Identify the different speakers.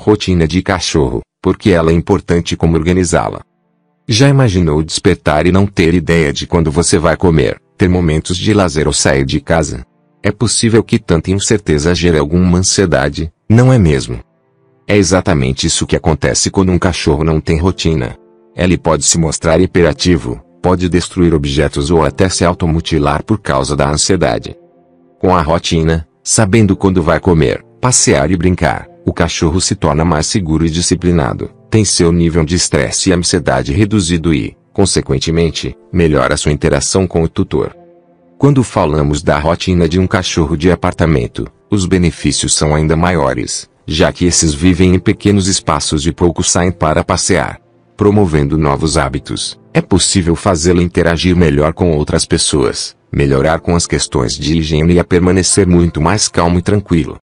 Speaker 1: Rotina de cachorro, porque ela é importante como organizá-la. Já imaginou despertar e não ter ideia de quando você vai comer, ter momentos de lazer ou sair de casa? É possível que tanta incerteza gere alguma ansiedade, não é mesmo? É exatamente isso que acontece quando um cachorro não tem rotina. Ele pode se mostrar hiperativo, pode destruir objetos ou até se automutilar por causa da ansiedade. Com a rotina, sabendo quando vai comer, passear e brincar, o cachorro se torna mais seguro e disciplinado, tem seu nível de estresse e ansiedade reduzido e, consequentemente, melhora sua interação com o tutor. Quando falamos da rotina de um cachorro de apartamento, os benefícios são ainda maiores, já que esses vivem em pequenos espaços e pouco saem para passear. Promovendo novos hábitos, é possível fazê-lo interagir melhor com outras pessoas, melhorar com as questões de higiene e a permanecer muito mais calmo e tranquilo.